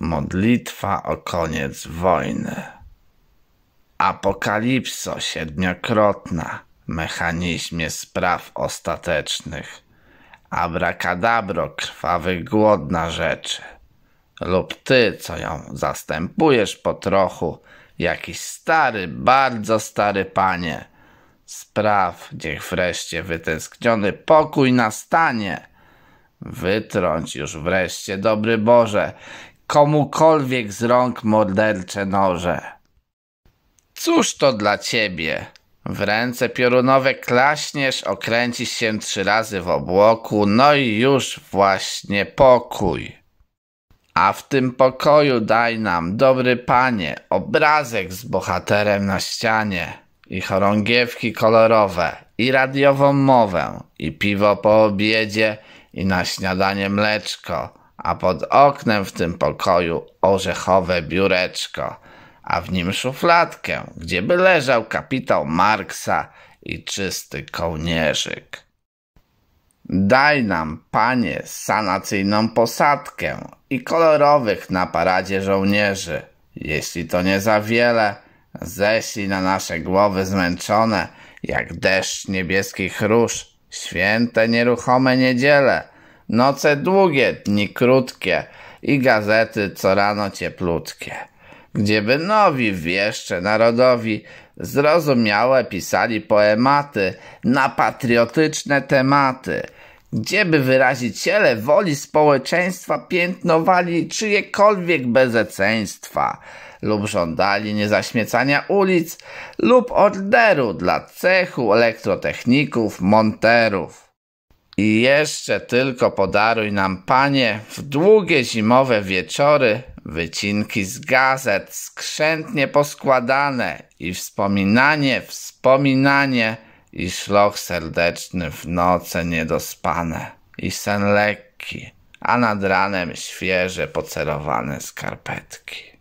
Modlitwa o koniec wojny. Apokalipso siedmiokrotna, mechanizmie spraw ostatecznych. Abrakadabro krwawych głodna rzeczy. Lub ty, co ją zastępujesz po trochu, jakiś stary, bardzo stary panie. Spraw, niech wreszcie wytęskniony pokój nastanie. Wytrąć już wreszcie, dobry Boże, komukolwiek z rąk mordercze noże. Cóż to dla ciebie? W ręce piorunowe klaśniesz, okręcisz się trzy razy w obłoku, no i już właśnie pokój. A w tym pokoju daj nam, dobry panie, obrazek z bohaterem na ścianie, i chorągiewki kolorowe, i radiową mowę, i piwo po obiedzie, i na śniadanie mleczko a pod oknem w tym pokoju orzechowe biureczko, a w nim szufladkę, gdzieby leżał kapitał Marksa i czysty kołnierzyk. Daj nam, panie, sanacyjną posadkę i kolorowych na paradzie żołnierzy. Jeśli to nie za wiele, ześlij na nasze głowy zmęczone, jak deszcz niebieskich róż, święte nieruchome niedziele – Noce długie, dni krótkie i gazety co rano cieplutkie. Gdzieby nowi wieszcze narodowi zrozumiałe pisali poematy na patriotyczne tematy, gdzieby wyraziciele woli społeczeństwa piętnowali czyjekolwiek bezeceństwa lub żądali niezaśmiecania ulic lub orderu dla cechu elektrotechników, monterów. I jeszcze tylko podaruj nam, panie, w długie zimowe wieczory wycinki z gazet skrzętnie poskładane i wspominanie, wspominanie i szloch serdeczny w noce niedospane i sen lekki, a nad ranem świeże pocerowane skarpetki.